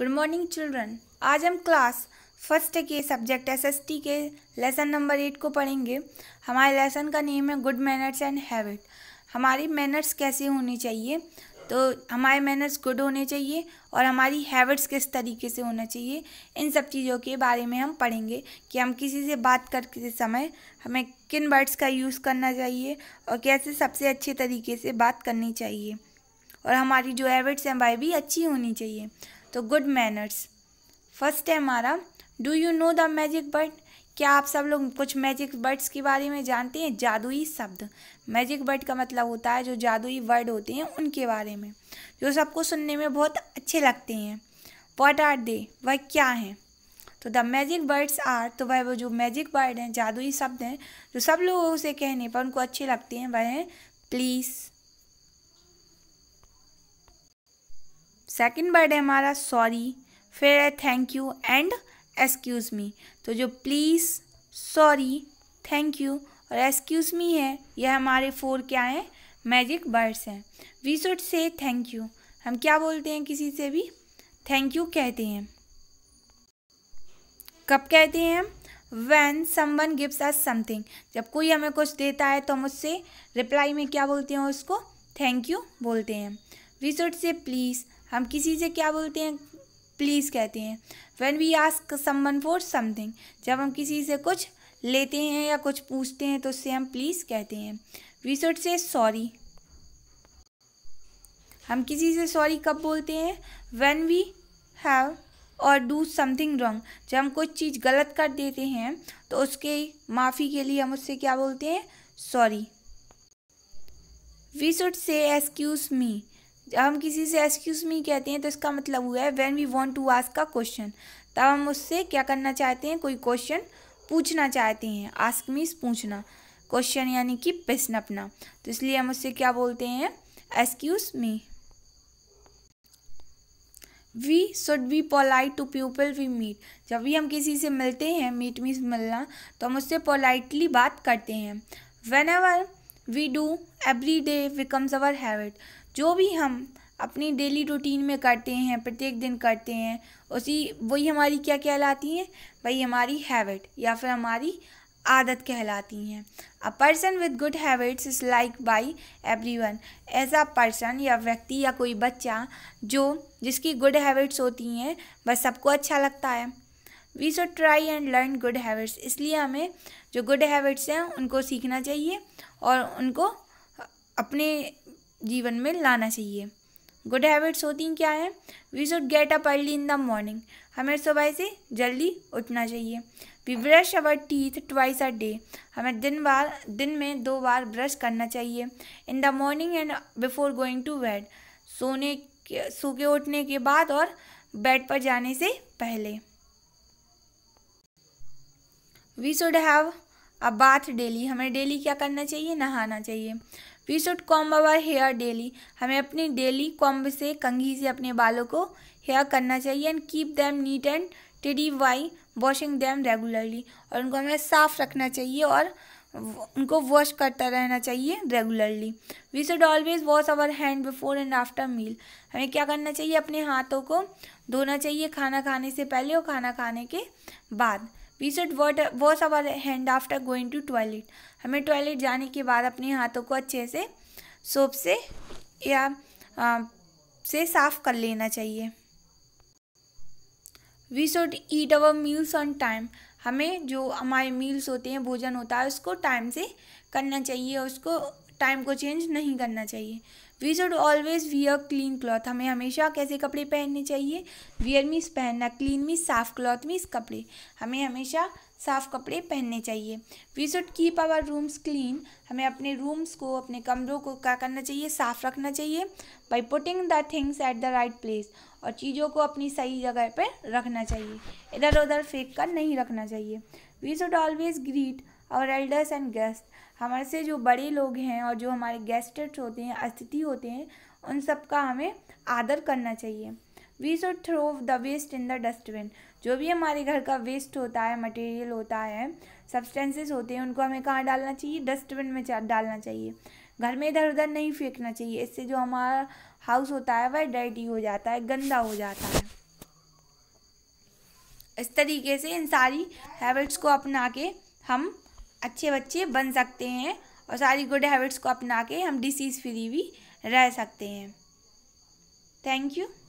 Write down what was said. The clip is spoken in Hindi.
गुड मॉर्निंग चिल्ड्रन आज हम क्लास फर्स्ट के सब्जेक्ट एसएसटी के लेसन नंबर एट को पढ़ेंगे हमारे लेसन का नेम है गुड मैनर्स एंड हैबिट हमारी मैनर्स कैसे होनी चाहिए तो हमारे मैनर्स गुड होने चाहिए और हमारी हैबिट्स किस तरीके से होना चाहिए इन सब चीज़ों के बारे में हम पढ़ेंगे कि हम किसी से बात करते समय हमें किन वर्ड्स का यूज़ करना चाहिए और कैसे सबसे अच्छे तरीके से बात करनी चाहिए और हमारी जो हैबिट्स हैं वह भी अच्छी होनी चाहिए तो गुड मैनर्स फर्स्ट है हमारा do you know the magic word क्या आप सब लोग कुछ मैजिक बर्ड्स के बारे में जानते हैं जादुई शब्द मैजिक बर्ड का मतलब होता है जो जादुई वर्ड होते हैं उनके बारे में जो सबको सुनने में बहुत अच्छे लगते हैं वॉट आर दे वह क्या हैं तो द मैजिक बर्ड्स आर तो वह वो जो मैजिक बर्ड हैं जादुई शब्द हैं जो सब लोगों से कहने पर उनको अच्छे लगते हैं वह हैं प्लीज़ सेकेंड वर्ड है हमारा सॉरी फिर है thank you and excuse me तो जो प्लीज़ सॉरी थैंक यू और एक्सक्यूज़ मी है यह हमारे फोर क्या हैं मैजिक वर्ड्स हैं we should say thank you हम क्या बोलते हैं किसी से भी थैंक यू कहते हैं कब कहते हैं हम when someone gives us something जब कोई हमें कुछ देता है तो हम उससे रिप्लाई में क्या बोलते हैं उसको थैंक यू बोलते हैं रिसोर्ट से प्लीज़ हम किसी से क्या बोलते हैं प्लीज़ कहते हैं when we ask someone for something जब हम किसी से कुछ लेते हैं या कुछ पूछते हैं तो उससे हम प्लीज़ कहते हैं वी शुड से सॉरी हम किसी से सॉरी कब बोलते हैं वैन वी हैव और डू समथिंग रॉन्ग जब हम कुछ चीज़ गलत कर देते हैं तो उसके माफ़ी के लिए हम उससे क्या बोलते हैं sorry we should say excuse me हम किसी से एक्सक्यूज मी कहते हैं तो इसका मतलब हुआ है when we want to ask का क्वेश्चन तब हम उससे क्या करना चाहते हैं कोई क्वेश्चन पूछना चाहते हैं आस्क मीस पूछना क्वेश्चन यानी कि अपना तो इसलिए हम उससे क्या बोलते हैं excuse me we should be polite to people we meet जब भी हम किसी से मिलते हैं मीट मीस मिलना तो हम उससे पोलाइटली बात करते हैं whenever we do every day becomes our habit जो भी हम अपनी डेली रूटीन में करते हैं प्रत्येक दिन करते हैं उसी वही हमारी क्या कहलाती हैं भाई हमारी हैबिट या फिर हमारी आदत कहलाती हैं a person with good habits is like by everyone as a person या व्यक्ति या कोई बच्चा जो जिसकी गुड हैबिट्स होती हैं बस सबको अच्छा लगता है we should try and learn good habits इसलिए हमें जो गुड हैबिट्स हैं उनको सीखना चाहिए और उनको अपने जीवन में लाना चाहिए गुड हैबिट्स होती हैं क्या है we should get up early in the morning हमें सुबह से जल्दी उठना चाहिए we brush our teeth twice a day हमें दिन बार दिन में दो बार ब्रश करना चाहिए in the morning and before going to bed सोने के सो के उठने के बाद और बेड पर जाने से पहले we should have a bath daily हमें डेली क्या करना चाहिए नहाना चाहिए we should comb our hair daily हमें अपनी डेली कॉम्ब से कंघी से अपने बालों को हेयर करना चाहिए and keep them neat and tidy by washing them regularly और उनको हमें साफ़ रखना चाहिए और उनको वॉश करता रहना चाहिए regularly we should always wash our hand before and after meal हमें क्या करना चाहिए अपने हाथों को धोना चाहिए खाना खाने से पहले और खाना खाने के बाद we should what wash our hand after going to toilet हमें टॉयलेट जाने के बाद अपने हाथों को अच्छे से सोप से या आ, से साफ कर लेना चाहिए we should eat our meals on time हमें जो हमारे मील्स होते हैं भोजन होता है उसको टाइम से करना चाहिए उसको टाइम को चेंज नहीं करना चाहिए we should always wear clean cloth हमें हमेशा कैसे कपड़े पहनने चाहिए वियर मीस पहनना क्लीन मीस साफ क्लॉथ मीस कपड़े हमें हमेशा साफ कपड़े पहनने चाहिए we should keep our rooms clean हमें अपने रूम्स को अपने कमरों को क्या करना चाहिए साफ रखना चाहिए by putting the things at the right place और चीज़ों को अपनी सही जगह पर रखना चाहिए इधर उधर फेंक कर नहीं रखना चाहिए we should always greet our elders and guest हमारे से जो बड़े लोग हैं और जो हमारे गेस्टेट्स होते हैं अतिथि होते हैं उन सब का हमें आदर करना चाहिए we should throw the waste in the dustbin जो भी हमारे घर का वेस्ट होता है मटेरियल होता है सब्सटेंसेस होते हैं उनको हमें कहाँ डालना चाहिए डस्टबिन में डालना चाहिए घर में इधर उधर नहीं फेंकना चाहिए इससे जो हमारा हाउस होता है वह डर्टी हो जाता है गंदा हो जाता है इस तरीके से इन सारी हैबिट्स को अपना के हम अच्छे बच्चे बन सकते हैं और सारी गुड हैबिट्स को अपना के हम डिसीज़ फ्री भी रह सकते हैं थैंक यू